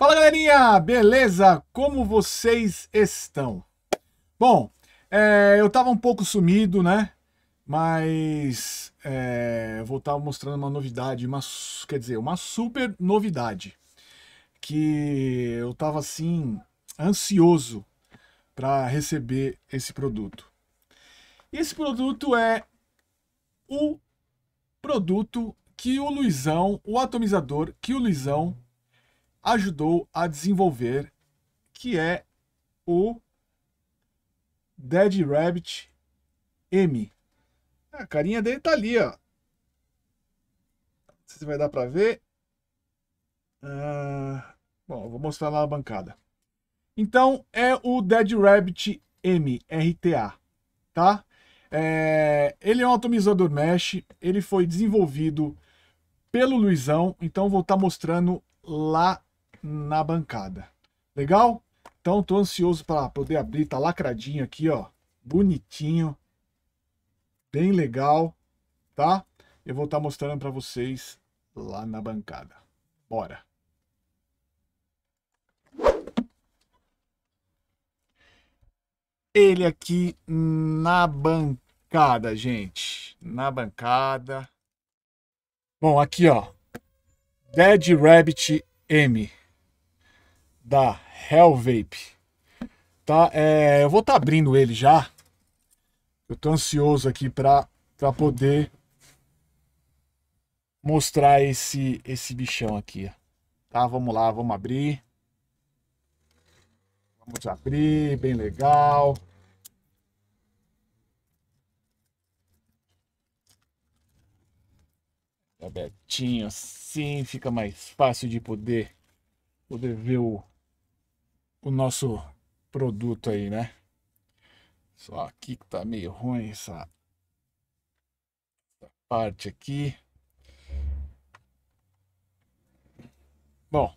Fala galerinha, beleza? Como vocês estão? Bom, é, eu tava um pouco sumido, né? Mas é, vou estar tá mostrando uma novidade, uma, quer dizer, uma super novidade. Que eu tava assim, ansioso para receber esse produto. Esse produto é o produto que o Luizão, o atomizador que o Luizão ajudou a desenvolver, que é o Dead Rabbit M. A carinha dele tá ali, ó. Não sei se vai dar para ver. Ah, bom, vou mostrar lá na bancada. Então, é o Dead Rabbit M, RTA, tá? É, ele é um atomizador mesh, ele foi desenvolvido pelo Luizão, então vou estar tá mostrando lá na bancada. Legal? Então tô ansioso para poder abrir, tá lacradinho aqui, ó, bonitinho, bem legal, tá? Eu vou estar tá mostrando para vocês lá na bancada. Bora! Ele aqui na bancada, gente. Na bancada. Bom, aqui ó. Dead Rabbit M da Hell Vape. Tá? É, eu vou estar tá abrindo ele já. Eu tô ansioso aqui para para poder mostrar esse esse bichão aqui, Tá? Vamos lá, vamos abrir. Vamos abrir, bem legal. Tá abertinho assim, fica mais fácil de poder poder ver o o nosso produto aí, né? Só aqui que tá meio ruim essa, essa parte aqui. Bom,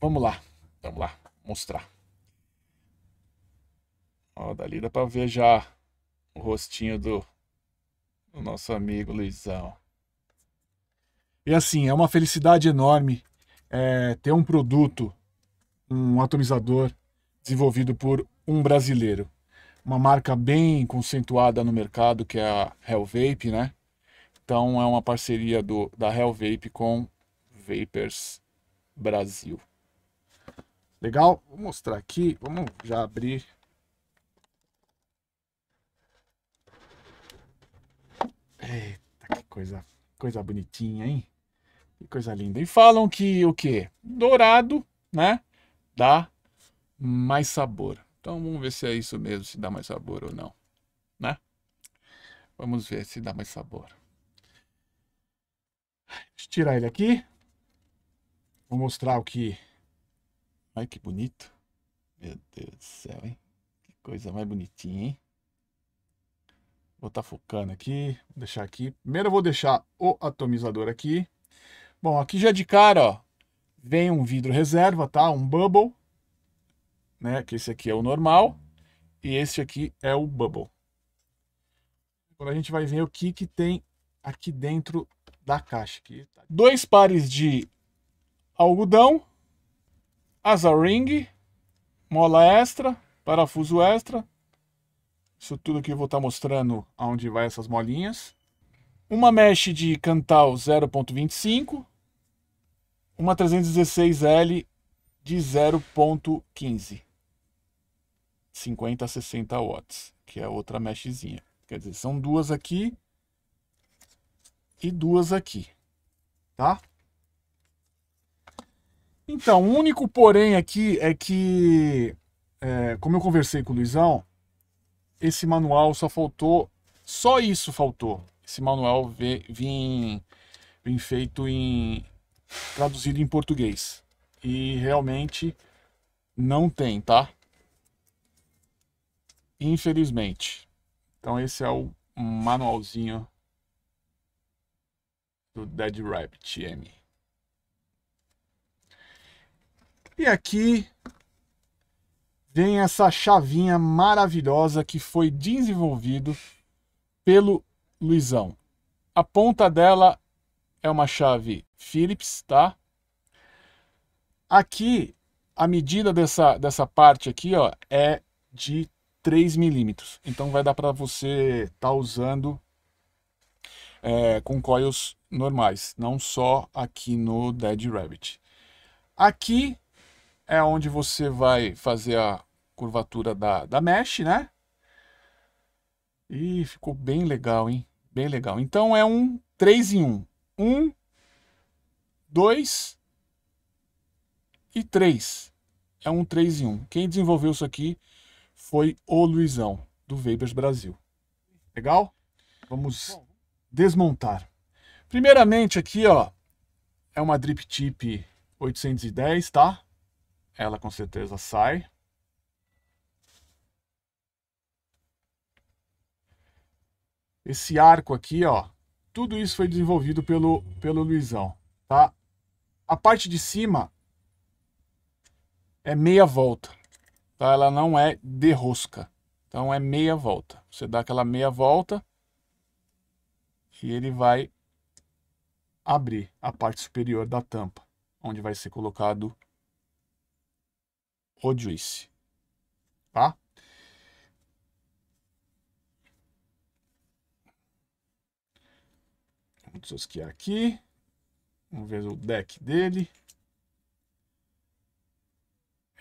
vamos lá, vamos lá, mostrar. Ó, dali dá pra ver já o rostinho do, do nosso amigo Luizão. E assim, é uma felicidade enorme é, ter um produto um atomizador desenvolvido por um brasileiro. Uma marca bem conceituada no mercado, que é a Hell Vape, né? Então é uma parceria do, da Hell Vape com Vapers Brasil. Legal? Vou mostrar aqui, vamos já abrir. Eita, que coisa, coisa bonitinha, hein? Que coisa linda. E falam que o quê? Dourado, né? dá mais sabor. Então vamos ver se é isso mesmo, se dá mais sabor ou não, né? Vamos ver se dá mais sabor. Deixa eu tirar ele aqui. Vou mostrar o que... ai que bonito. Meu Deus do céu, hein? Que coisa mais bonitinha, hein? Vou estar tá focando aqui, vou deixar aqui. Primeiro eu vou deixar o atomizador aqui. Bom, aqui já é de cara, ó, Vem um vidro reserva, tá? Um bubble, né? Que esse aqui é o normal e esse aqui é o bubble. Agora a gente vai ver o que, que tem aqui dentro da caixa. Aqui. Tá? Dois pares de algodão, asa ring, mola extra, parafuso extra. Isso tudo que eu vou estar tá mostrando aonde vai essas molinhas. Uma mesh de cantal 0.25 uma 316L de 0.15, 50 a 60 watts, que é outra meshzinha. Quer dizer, são duas aqui e duas aqui, tá? Então, o único porém aqui é que, é, como eu conversei com o Luizão, esse manual só faltou, só isso faltou. Esse manual vem, vem, vem feito em, traduzido em português. E realmente não tem, tá? Infelizmente. Então esse é o manualzinho do Dead Rabbit M. E aqui vem essa chavinha maravilhosa que foi desenvolvido pelo Luizão. A ponta dela é uma chave Phillips, tá? Aqui, a medida dessa, dessa parte aqui, ó, é de 3 milímetros. Então vai dar para você estar tá usando é, com coils normais, não só aqui no Dead Rabbit. Aqui é onde você vai fazer a curvatura da, da mesh, né? E ficou bem legal, hein? Bem legal. Então é um 3 em 1 um, dois e três. É um três em um. Quem desenvolveu isso aqui foi o Luizão, do Vapers Brasil. Legal? Vamos desmontar. Primeiramente aqui, ó, é uma drip tip 810, tá? Ela com certeza sai. Esse arco aqui, ó, tudo isso foi desenvolvido pelo, pelo Luizão, tá? A parte de cima é meia volta, tá? Ela não é de rosca, então é meia volta. Você dá aquela meia volta e ele vai abrir a parte superior da tampa, onde vai ser colocado o juice, tá? Vamos tosquear aqui. Vamos ver o deck dele.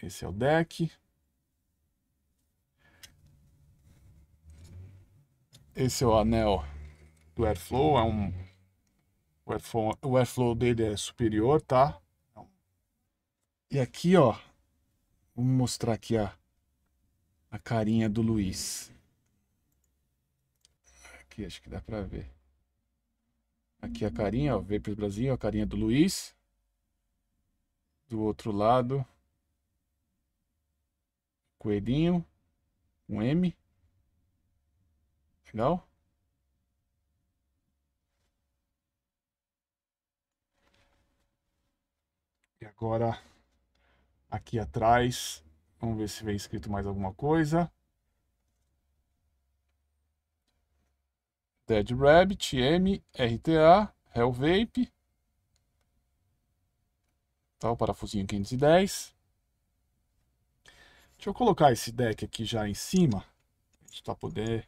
Esse é o deck. Esse é o anel do Airflow. É um... o, Airflow o Airflow dele é superior, tá? E aqui, ó. Vou mostrar aqui a, a carinha do Luiz. Aqui acho que dá pra ver. Aqui a carinha, ó, Vapers Brasil, a carinha do Luiz. Do outro lado, coelhinho, um M. Legal? E agora, aqui atrás, vamos ver se vem escrito mais alguma coisa. Dead Rabbit, M, RTA, Vape. Tá, o parafusinho 510. Deixa eu colocar esse deck aqui já em cima. A gente tá poder,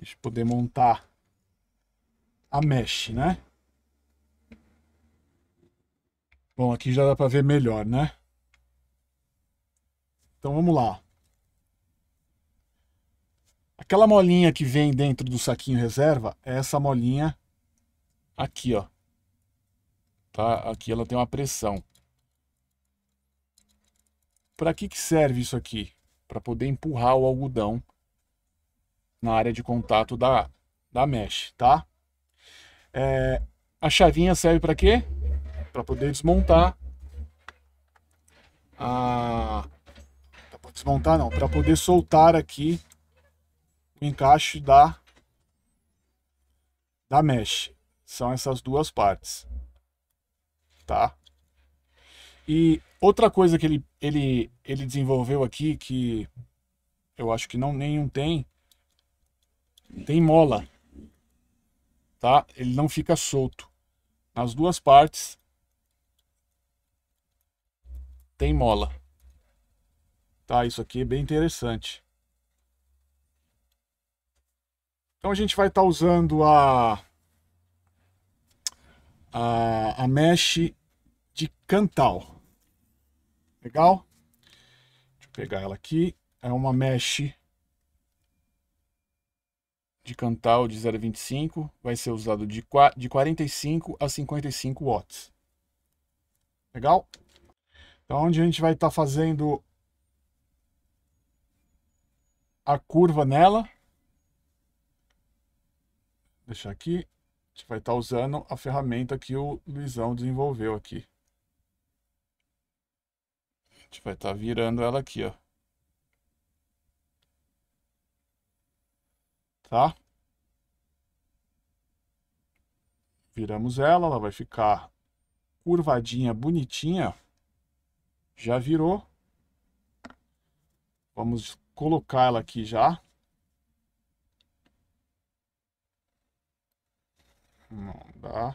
a gente poder montar a mesh, né? Bom, aqui já dá para ver melhor, né? Então vamos lá. Aquela molinha que vem dentro do saquinho reserva é essa molinha aqui, ó. Tá? Aqui ela tem uma pressão. Para que, que serve isso aqui? Para poder empurrar o algodão na área de contato da, da mesh, tá? É, a chavinha serve para quê? Para poder desmontar a... Desmontar não, para poder soltar aqui o encaixe da, da mesh. São essas duas partes. Tá? E outra coisa que ele, ele, ele desenvolveu aqui, que eu acho que não nenhum tem, tem mola. Tá? Ele não fica solto. Nas duas partes tem mola. Tá? Isso aqui é bem interessante. Então a gente vai estar tá usando a, a, a mesh de Cantal. Legal? Deixa eu pegar ela aqui. É uma mesh de Cantal de 0,25. Vai ser usado de, de 45 a 55 watts. Legal? Então, onde a gente vai estar tá fazendo a curva nela deixar aqui, a gente vai estar tá usando a ferramenta que o Luizão desenvolveu aqui. A gente vai estar tá virando ela aqui, ó. Tá? Viramos ela, ela vai ficar curvadinha, bonitinha. Já virou. Vamos colocar ela aqui já. Não dá.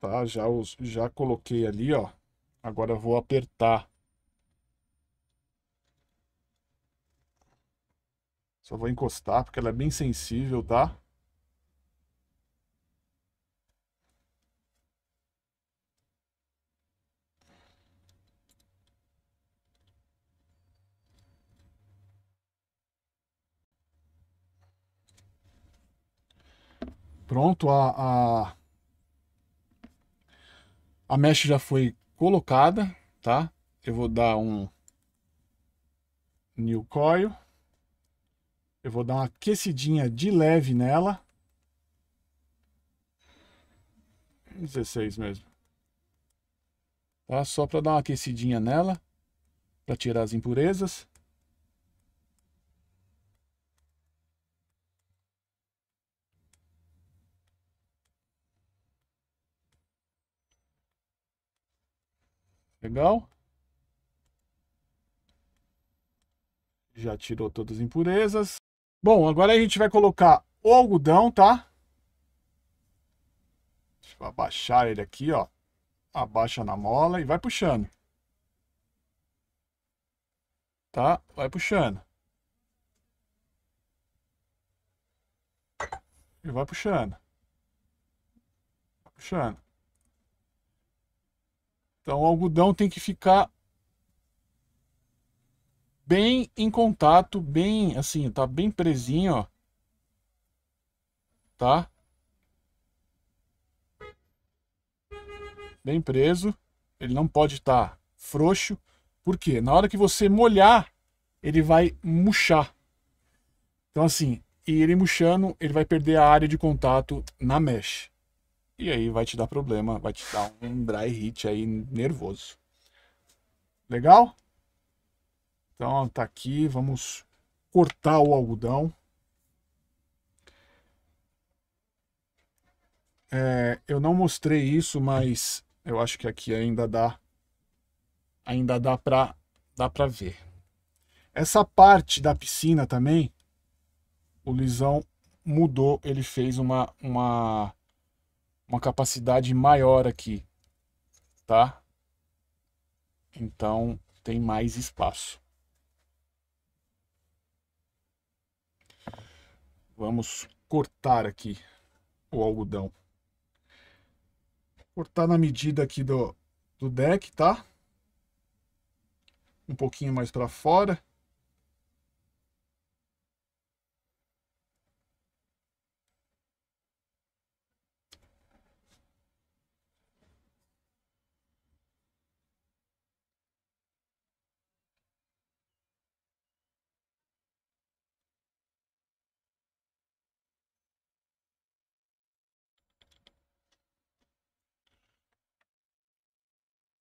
Tá, já, os, já coloquei ali, ó. Agora vou apertar. Só vou encostar porque ela é bem sensível, tá? Pronto, a, a, a mesh já foi colocada, tá? Eu vou dar um new coil. Eu vou dar uma aquecidinha de leve nela. 16 mesmo. Tá? Só para dar uma aquecidinha nela, para tirar as impurezas. Legal. Já tirou todas as impurezas. Bom, agora a gente vai colocar o algodão, tá? Deixa eu abaixar ele aqui, ó. Abaixa na mola e vai puxando. Tá? Vai puxando. E vai puxando. Vai puxando. Então o algodão tem que ficar bem em contato, bem assim, tá bem presinho, ó. Tá? Bem preso. Ele não pode estar tá frouxo, porque na hora que você molhar, ele vai murchar. Então assim, e ele murchando, ele vai perder a área de contato na mesh. E aí vai te dar problema, vai te dar um dry hit aí nervoso. Legal? Então tá aqui, vamos cortar o algodão. É, eu não mostrei isso, mas eu acho que aqui ainda dá ainda dá pra, dá para ver. Essa parte da piscina também, o Lisão mudou, ele fez uma, uma uma capacidade maior aqui, tá? Então tem mais espaço. Vamos cortar aqui o algodão. Cortar na medida aqui do, do deck, tá? Um pouquinho mais para fora.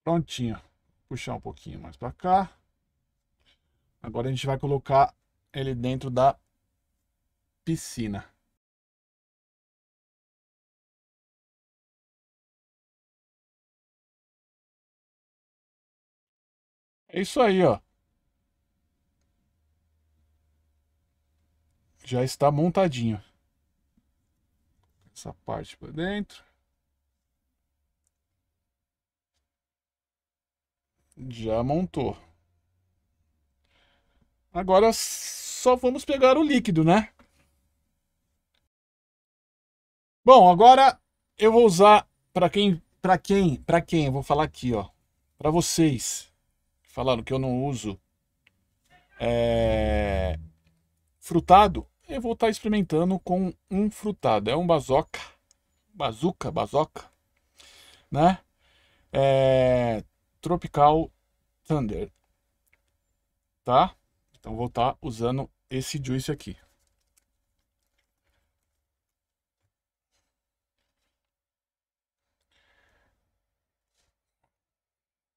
Prontinho. Puxar um pouquinho mais para cá. Agora a gente vai colocar ele dentro da piscina. É isso aí, ó. Já está montadinho. Essa parte para dentro. Já montou. Agora só vamos pegar o líquido, né? Bom, agora eu vou usar para quem, para quem, para quem, eu vou falar aqui, ó, para vocês que falaram que eu não uso é, frutado, eu vou estar tá experimentando com um frutado, é um bazoca, bazuca, bazoca, né? É, Tropical Thunder. Tá? Então vou estar tá usando esse juice aqui.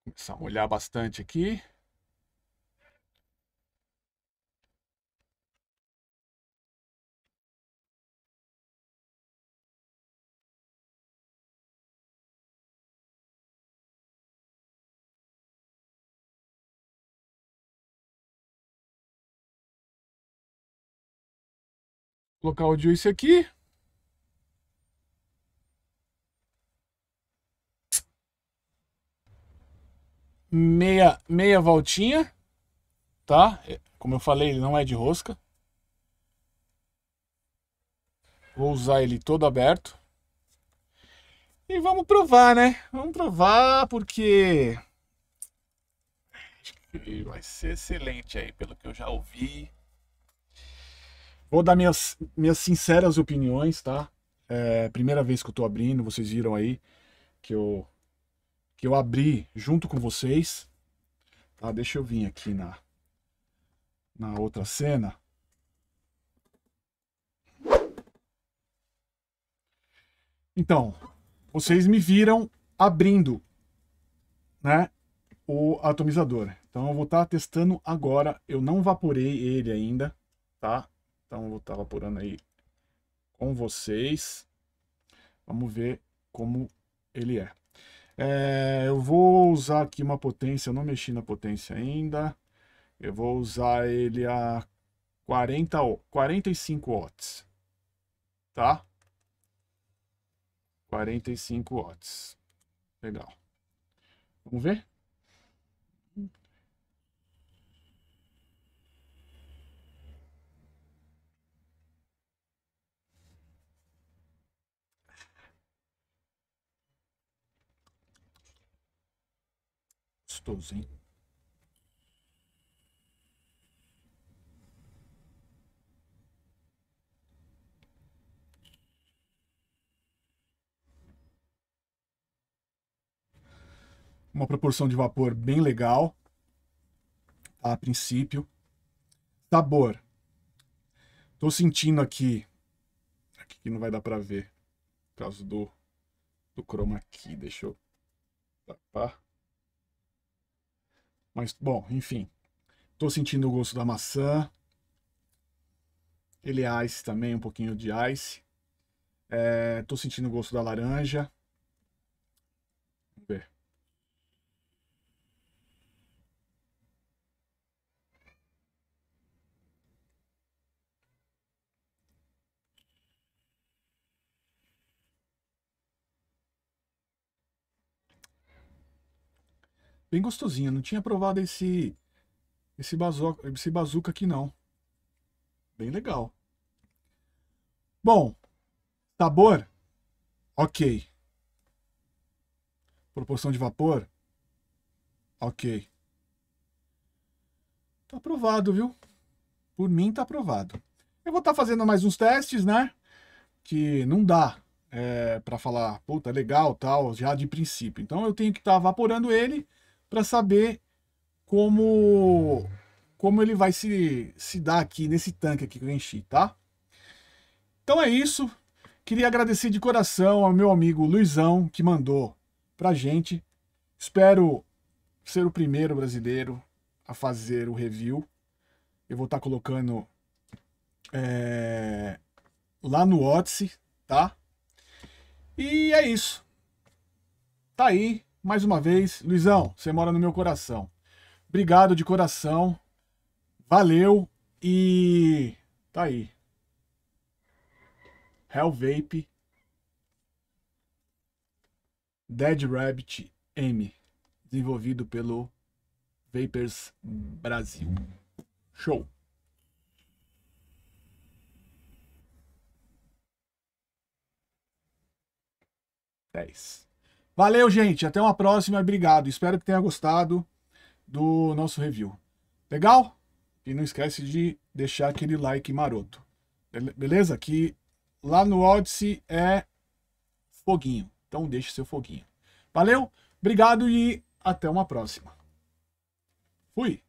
Começar a bastante aqui. Colocar o juice aqui. Meia, meia voltinha, tá? É, como eu falei, ele não é de rosca. Vou usar ele todo aberto. E vamos provar, né? Vamos provar porque vai ser excelente aí, pelo que eu já ouvi. Vou dar minhas, minhas sinceras opiniões, tá? É, primeira vez que eu tô abrindo, vocês viram aí que eu, que eu abri junto com vocês. Tá, deixa eu vir aqui na, na outra cena. Então, vocês me viram abrindo, né, o atomizador. Então eu vou estar tá testando agora, eu não vaporei ele ainda, tá? Então eu estar apurando aí com vocês. Vamos ver como ele é. é. Eu vou usar aqui uma potência, eu não mexi na potência ainda. Eu vou usar ele a 40, 45 watts, tá? 45 watts. Legal. Vamos ver? todos, hein? Uma proporção de vapor bem legal, tá, a princípio. Sabor. Tô sentindo aqui... Aqui que não vai dar para ver, por causa do, do chroma aqui Deixa eu tapar. Mas, bom, enfim. Tô sentindo o gosto da maçã. Ele é ice também, um pouquinho de ice. É, tô sentindo o gosto da laranja. Bem gostosinho. Não tinha provado esse esse bazuca, esse bazuca aqui não. Bem legal. Bom, sabor, ok. Proporção de vapor, ok. Tá aprovado, viu? Por mim tá aprovado. Eu vou estar tá fazendo mais uns testes, né? Que não dá é, para falar, puta, legal, tal, já de princípio. Então eu tenho que estar tá evaporando ele para saber como como ele vai se, se dar aqui nesse tanque aqui que eu enchi, tá? Então é isso. Queria agradecer de coração ao meu amigo Luizão, que mandou pra gente. Espero ser o primeiro brasileiro a fazer o review. Eu vou estar tá colocando é, lá no Odyssey, tá? E é isso. Tá aí mais uma vez, Luizão, você mora no meu coração. Obrigado de coração. Valeu e tá aí. Hell Vape. Dead Rabbit M, desenvolvido pelo Vapers Brasil. Show. Dez. Valeu, gente. Até uma próxima. Obrigado. Espero que tenha gostado do nosso review. Legal? E não esquece de deixar aquele like maroto. Beleza? Que lá no Odyssey é foguinho. Então deixe seu foguinho. Valeu, obrigado e até uma próxima. Fui!